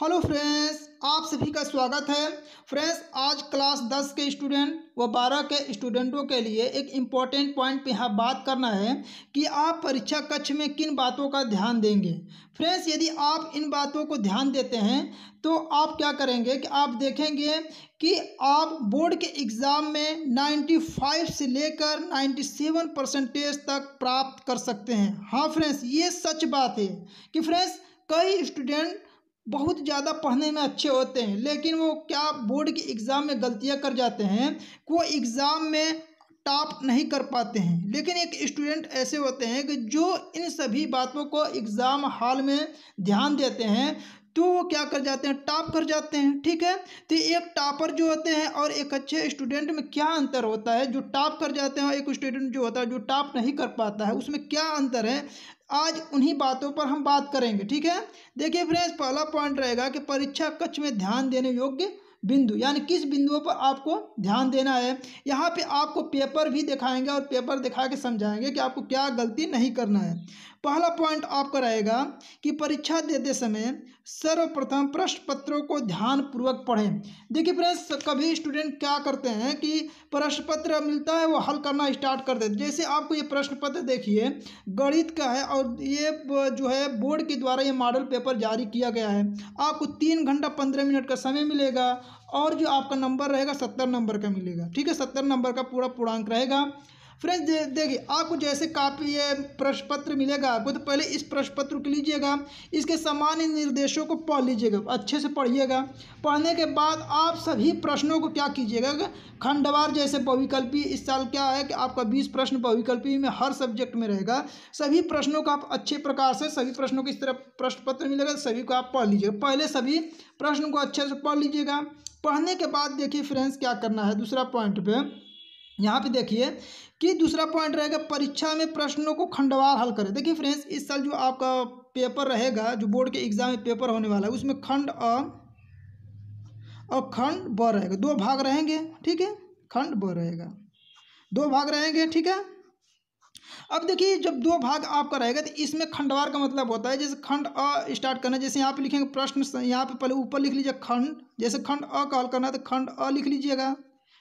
hello friends आप सभी का स्वागत है फ्रेंड्स आज क्लास दस के स्टूडेंट व बारह के स्टूडेंटों के लिए एक इम्पॉर्टेंट पॉइंट पे यहाँ बात करना है कि आप परीक्षा कक्ष में किन बातों का ध्यान देंगे फ्रेंड्स यदि आप इन बातों को ध्यान देते हैं तो आप क्या करेंगे कि आप देखेंगे कि आप बोर्ड के एग्ज़ाम में फाइव से लेकर सेवन परसेंटेज तक प्राप्त कर सकते हैं हाँ फ्रेंड्स ये सच बात है कि फ्रेंड्स कई स्टूडेंट बहुत ज़्यादा पढ़ने में अच्छे होते हैं लेकिन वो क्या बोर्ड के एग्ज़ाम में गलतियाँ कर जाते हैं वो एग्ज़ाम में टॉप नहीं कर पाते हैं लेकिन एक स्टूडेंट ऐसे होते हैं कि जो इन सभी बातों को एग्ज़ाम हॉल में ध्यान देते हैं तो वो क्या कर जाते हैं टॉप कर जाते हैं ठीक है तो एक टॉपर जो होते हैं और एक अच्छे स्टूडेंट में क्या अंतर होता है जो टॉप कर जाते हैं और एक स्टूडेंट जो होता है जो टॉप नहीं कर पाता है उसमें क्या अंतर है आज उन्हीं बातों पर हम बात करेंगे ठीक है देखिए फ्रेंड्स पहला पॉइंट रहेगा कि परीक्षा कक्ष में ध्यान देने योग्य बिंदु यानी किस बिंदुओं पर आपको ध्यान देना है यहाँ पे आपको पेपर भी दिखाएंगे और पेपर दिखा के समझाएंगे कि आपको क्या गलती नहीं करना है पहला पॉइंट आपका रहेगा कि परीक्षा देते समय सर्वप्रथम प्रश्न पत्रों को ध्यानपूर्वक पढ़ें देखिए फ्रेंड्स कभी स्टूडेंट क्या करते हैं कि प्रश्न पत्र मिलता है वो हल करना स्टार्ट कर देते जैसे आपको ये प्रश्न पत्र देखिए गणित का है और ये जो है बोर्ड के द्वारा ये मॉडल पेपर जारी किया गया है आपको तीन घंटा पंद्रह मिनट का समय मिलेगा और जो आपका नंबर रहेगा सत्तर नंबर का मिलेगा ठीक है सत्तर नंबर का पूरा पूर्णांक रहेगा फ्रेंड्स देखिए आपको जैसे कापी ये प्रश्न पत्र मिलेगा आपको तो पहले इस प्रश्न पत्र को लीजिएगा इसके सामान्य निर्देशों को पढ़ लीजिएगा अच्छे से पढ़िएगा पढ़ने के बाद आप सभी प्रश्नों को क्या कीजिएगा खंडवार जैसे बहुविकल्पी इस साल क्या है कि आपका बीस प्रश्न बहुविकल्पी में हर सब्जेक्ट में रहेगा सभी प्रश्नों का आप अच्छे प्रकार से सभी प्रश्नों को इस तरह प्रश्न पत्र मिलेगा सभी को आप पढ़ लीजिएगा पहले सभी प्रश्न को अच्छे से पढ़ लीजिएगा पढ़ने के बाद देखिए फ्रेंड्स क्या करना है दूसरा पॉइंट पे यहाँ पे देखिए कि दूसरा पॉइंट रहेगा परीक्षा में प्रश्नों को खंडवार हल करें देखिए फ्रेंड्स इस साल जो आपका पेपर रहेगा जो बोर्ड के एग्जाम में पेपर होने वाला है उसमें खंड अ और खंड ब रहेगा दो भाग रहेंगे ठीक है खंड ब रहेगा दो भाग रहेंगे ठीक है अब देखिए जब दो भाग आपका रहेगा तो इसमें खंडवार का मतलब होता है जैसे खंड अ स्टार्ट करना जैसे यहाँ पे लिखेंगे प्रश्न यहाँ पे पहले ऊपर लिख लीजिए खंड जैसे खंड अ का हल करना है तो खंड अ लिख लीजिएगा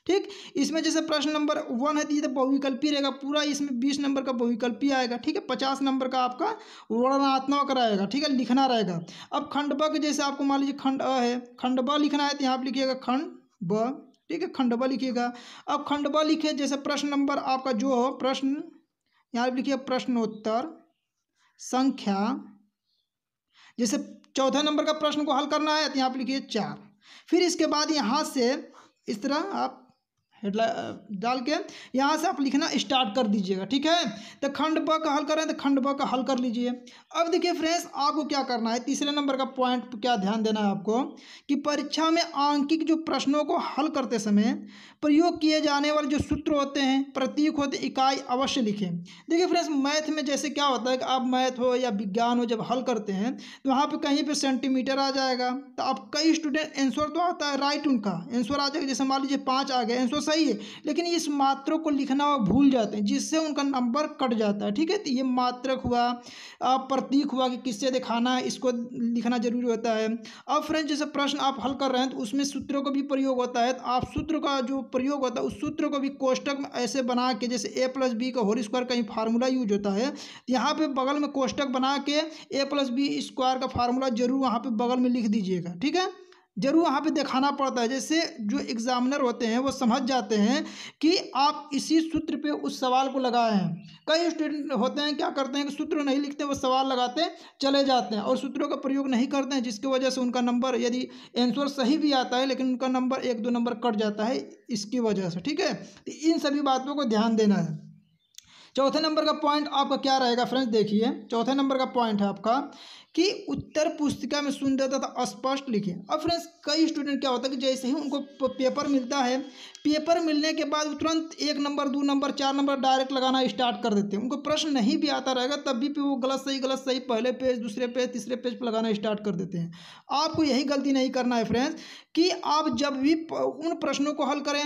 ठीक इसमें जैसे प्रश्न नंबर वन है तो ये तो बहुविकल्पी रहेगा पूरा इसमें बीस नंबर का बहुविकल्पी आएगा ठीक है पचास नंबर का आपका वर्णात्मक रहेगा ठीक है लिखना रहेगा अब खंड ब के जैसे आपको मान लीजिए खंड अ है खंड ब लिखना है तो यहाँ पर लिखिएगा खंड ब ठीक है खंड ब लिखिएगा अब खंड ब लिखे जैसे प्रश्न नंबर आपका जो हो प्रश्न यहाँ पर लिखिएगा प्रश्नोत्तर संख्या जैसे चौथा नंबर का प्रश्न को हल करना है तो यहाँ पर लिखिए चार फिर इसके बाद यहाँ से इस तरह आप हेडलाइन डाल के यहाँ से आप लिखना स्टार्ट कर दीजिएगा ठीक है तो खंड ब का हल कर रहे हैं तो खंड ब का हल कर लीजिए अब देखिए फ्रेंड्स आपको क्या करना है तीसरे नंबर का पॉइंट क्या ध्यान देना है आपको कि परीक्षा में आंकिक जो प्रश्नों को हल करते समय प्रयोग किए जाने वाले जो सूत्र होते हैं प्रतीक होते इकाई अवश्य लिखें देखिए फ्रेंड्स मैथ में जैसे क्या होता है कि आप मैथ हो या विज्ञान हो जब हल करते हैं तो वहाँ पर कहीं पर सेंटीमीटर आ जाएगा तो आप कई स्टूडेंट एंसर तो आता है राइट उनका एंसर आ जाएगा जैसे मान लीजिए पाँच आ गए एंसर सही है लेकिन इस मात्रक को लिखना वो भूल जाते हैं जिससे उनका नंबर कट जाता है ठीक है तो ये मात्रक हुआ प्रतीक हुआ कि किससे दिखाना है इसको लिखना जरूरी होता है अब फ्रेंड जैसे प्रश्न आप हल कर रहे हैं तो उसमें सूत्रों का भी प्रयोग होता है तो आप सूत्र का जो प्रयोग होता है उस सूत्र को भी कोष्टक में ऐसे बना के जैसे ए प्लस बी का होल स्क्वायर का ही फार्मूला यूज होता है तो यहाँ पे बगल में कोष्टक बना के ए प्लस बी स्क्वायर का फार्मूला जरूर वहाँ पे बगल में लिख दीजिएगा ठीक है जरूर वहाँ पे दिखाना पड़ता है जैसे जो एग्ज़ामिनर होते हैं वो समझ जाते हैं कि आप इसी सूत्र पे उस सवाल को लगाए हैं कई स्टूडेंट होते हैं क्या करते हैं कि सूत्र नहीं लिखते वो सवाल लगाते चले जाते हैं और सूत्रों का प्रयोग नहीं करते हैं जिसकी वजह से उनका नंबर यदि एंसर सही भी आता है लेकिन उनका नंबर एक दो नंबर कट जाता है इसकी वजह से ठीक है तो इन सभी बातों को ध्यान देना है चौथे नंबर का पॉइंट आपका क्या रहेगा फ्रेंड्स देखिए चौथे नंबर का पॉइंट है आपका कि उत्तर पुस्तिका में सुंदर तथा स्पष्ट लिखें अब फ्रेंड्स कई स्टूडेंट क्या होता है कि जैसे ही उनको पेपर मिलता है पेपर मिलने के बाद तुरंत एक नंबर दो नंबर चार नंबर डायरेक्ट लगाना स्टार्ट कर देते हैं उनको प्रश्न नहीं भी आता रहेगा तब भी वो गलत सही गलत सही पहले पेज दूसरे पेज तीसरे पेज पर लगाना स्टार्ट कर देते हैं आपको यही गलती नहीं करना है फ्रेंड्स कि आप जब भी उन प्रश्नों को हल करें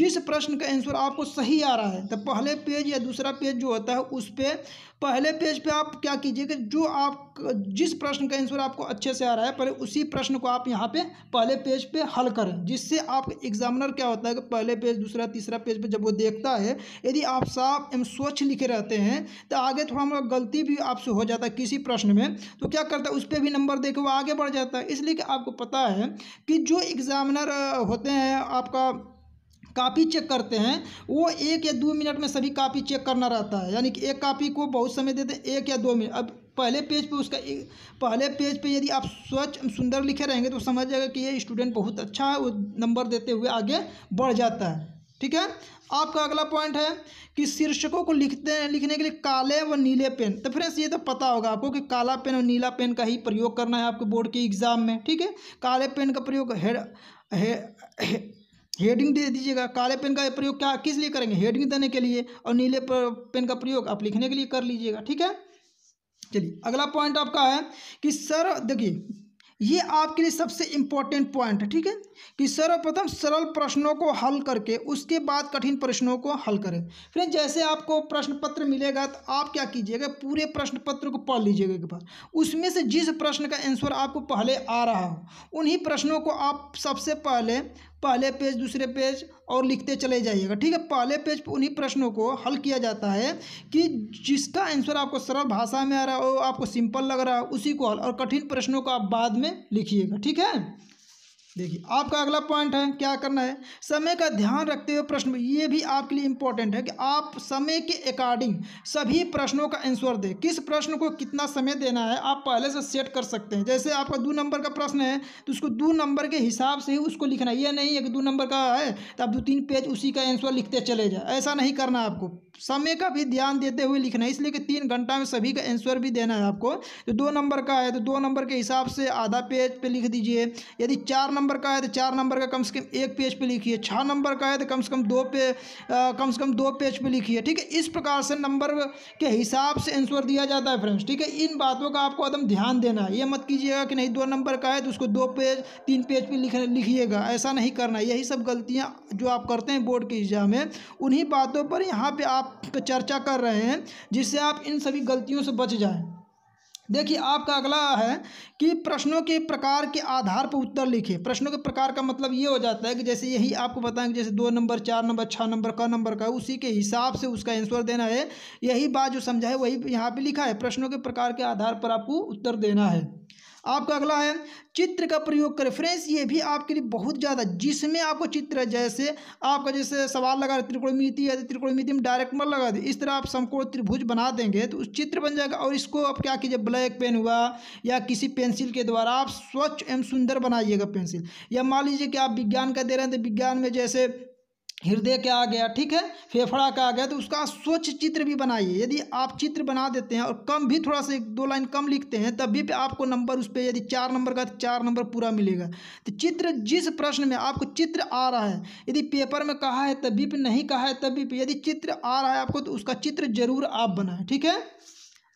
जिस प्रश्न का आंसर आपको सही आ रहा है तो पहले पेज या दूसरा पेज जो होता है उस पर पहले पेज पे आप क्या कीजिए कि जो आप जिस प्रश्न का आंसर आपको अच्छे से आ रहा है पर उसी प्रश्न को आप यहाँ पे पहले पेज पे हल करें जिससे आप एग्जामिनर क्या होता है कि पहले पेज दूसरा तीसरा पेज पे जब वो देखता है यदि आप साफ एवं स्वच्छ लिखे रहते हैं तो आगे थोड़ा मोड़ा गलती भी आपसे हो जाता है किसी प्रश्न में तो क्या करता है उस पर भी नंबर दे वो आगे बढ़ जाता है इसलिए कि आपको पता है कि जो एग्ज़ामिनर होते हैं आपका कापी चेक करते हैं वो एक या दो मिनट में सभी कापी चेक करना रहता है यानी कि एक कापी को बहुत समय देते हैं एक या दो मिनट अब पहले पेज पे उसका पहले पेज पे यदि आप स्वच्छ सुंदर लिखे रहेंगे तो समझ जाएगा कि ये स्टूडेंट बहुत अच्छा है वो नंबर देते हुए आगे बढ़ जाता है ठीक है आपका अगला पॉइंट है कि शीर्षकों को लिखते हैं लिखने के लिए काले व नीले पेन तो फ्रेंड्स ये तो पता होगा आपको कि काला पेन और नीला पेन का ही प्रयोग करना है आपके बोर्ड के एग्ज़ाम में ठीक है काले पेन का प्रयोग हेड हेडिंग दे दीजिएगा काले पेन का प्रयोग क्या किस लिए करेंगे हेडिंग देने के लिए और नीले पेन का प्रयोग आप लिखने के लिए कर लीजिएगा ठीक है चलिए अगला पॉइंट आपका है कि सर देखिए ये आपके लिए सबसे इम्पोर्टेंट पॉइंट है ठीक है कि सर्वप्रथम सरल प्रश्नों को हल करके उसके बाद कठिन प्रश्नों को हल करें फ्रेंड जैसे आपको प्रश्न पत्र मिलेगा तो आप क्या कीजिएगा पूरे प्रश्न पत्र को पढ़ लीजिएगा एक बार उसमें से जिस प्रश्न का आंसर आपको पहले आ रहा हो उन्हीं प्रश्नों को आप सबसे पहले पहले पेज दूसरे पेज और लिखते चले जाइएगा ठीक है पहले पेज पर उन्हीं प्रश्नों को हल किया जाता है कि जिसका आंसर आपको सरल भाषा में आ रहा है और आपको सिंपल लग रहा है उसी को हल और कठिन प्रश्नों को आप बाद में लिखिएगा ठीक है देखिए आपका अगला पॉइंट है क्या करना है समय का ध्यान रखते हुए प्रश्न ये भी आपके लिए इम्पोर्टेंट है कि आप समय के अकॉर्डिंग सभी प्रश्नों का आंसर दें किस प्रश्न को कितना समय देना है आप पहले से सेट कर सकते हैं जैसे आपका दो नंबर का प्रश्न है तो उसको दो नंबर के हिसाब से ही उसको लिखना है नहीं है कि दो नंबर का है तो आप दो तीन पेज उसी का आंसर लिखते चले जाए ऐसा नहीं करना आपको समय का भी ध्यान देते हुए लिखना है इसलिए कि तीन घंटा में सभी का आंसर भी देना है आपको जो तो दो नंबर का है तो दो नंबर के हिसाब से आधा पेज पे लिख दीजिए यदि चार नंबर नंबर का है तो चार नंबर का कम से कम एक पेज पे लिखिए छः नंबर का है तो कम से कम दो पे आ, कम से कम दो पेज पे लिखिए ठीक है इस प्रकार से नंबर के हिसाब से आंसर दिया जाता है फ्रेंड्स ठीक है इन बातों का आपको एकदम ध्यान देना है ये मत कीजिएगा कि नहीं दो नंबर का है तो उसको दो पेज तीन पेज पर लिख लिखिएगा ऐसा नहीं करना यही सब गलतियाँ जो आप करते हैं बोर्ड के एग्जाम में उन्हीं बातों पर यहाँ पर आप चर्चा कर रहे हैं जिससे आप इन सभी गलतियों से बच जाएँ देखिए आपका अगला है कि प्रश्नों के प्रकार के आधार पर उत्तर लिखें प्रश्नों के प्रकार का मतलब ये हो जाता है कि जैसे यही आपको बताएंगे जैसे दो नंबर चार नंबर छः नंबर का नंबर का उसी के हिसाब से उसका आंसर देना है यही बात जो समझा है वही यहाँ पे लिखा है प्रश्नों के प्रकार के आधार पर आपको उत्तर देना है आपका अगला है चित्र का प्रयोग करें फ्रेंड्स ये भी आपके लिए बहुत ज़्यादा जिसमें आपको चित्र जैसे आपका जैसे सवाल लगा या है तो मिति में डायरेक्ट मर लगा दे इस तरह आप समकोण त्रिभुज बना देंगे तो उस चित्र बन जाएगा और इसको आप क्या कीजिए ब्लैक पेन हुआ या किसी पेंसिल के द्वारा आप स्वच्छ एवं सुंदर बनाइएगा पेंसिल या मान लीजिए कि आप विज्ञान का दे रहे हैं तो विज्ञान में जैसे हृदय के आ गया ठीक है फेफड़ा का आ गया तो उसका स्वच्छ चित्र भी बनाइए यदि आप चित्र बना देते हैं और कम भी थोड़ा सा एक दो लाइन कम लिखते हैं तब भी पे आपको नंबर उस पर यदि चार नंबर का तो चार नंबर पूरा मिलेगा तो चित्र जिस प्रश्न में आपको चित्र आ रहा है यदि पेपर में कहा है तभी पे नहीं कहा है तभी पे यदि चित्र आ रहा है आपको तो उसका चित्र जरूर आप बनाएं ठीक है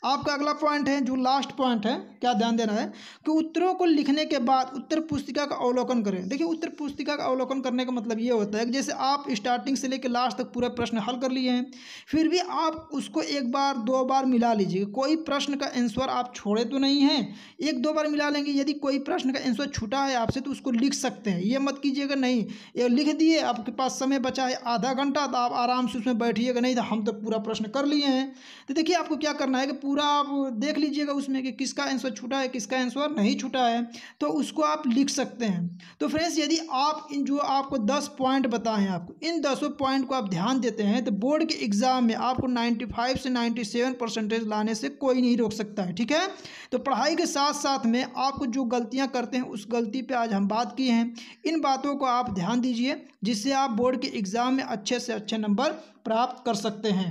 आपका अगला पॉइंट है जो लास्ट पॉइंट है क्या ध्यान देना है कि उत्तरों को लिखने के बाद उत्तर पुस्तिका का अवलोकन करें देखिए उत्तर पुस्तिका का अवलोकन करने का मतलब ये होता है कि जैसे आप स्टार्टिंग से लेकर लास्ट तक पूरा प्रश्न हल कर लिए हैं फिर भी आप उसको एक बार दो बार मिला लीजिए कोई प्रश्न का आंसर आप छोड़े तो नहीं हैं एक दो बार मिला लेंगे यदि कोई प्रश्न का आंसर छूटा है आपसे तो उसको लिख सकते हैं ये मत कीजिएगा नहीं ये लिख दिए आपके पास समय बचा है आधा घंटा तो आप आराम से उसमें बैठिएगा नहीं तो हम तो पूरा प्रश्न कर लिए हैं तो देखिए आपको क्या करना है कि पूरा आप देख लीजिएगा उसमें कि किसका आंसर छूटा है किसका आंसर नहीं छूटा है तो उसको आप लिख सकते हैं तो फ्रेंड्स यदि आप इन जो आपको दस पॉइंट बताएं आपको इन दसों पॉइंट को आप ध्यान देते हैं तो बोर्ड के एग्ज़ाम में आपको नाइन्टी फाइव से नाइन्टी सेवन परसेंटेज लाने से कोई नहीं रोक सकता है ठीक है तो पढ़ाई के साथ साथ में आपको जो गलतियाँ करते हैं उस गलती पर आज हम बात किए हैं इन बातों को आप ध्यान दीजिए जिससे आप बोर्ड के एग्ज़ाम में अच्छे से अच्छे नंबर प्राप्त कर सकते हैं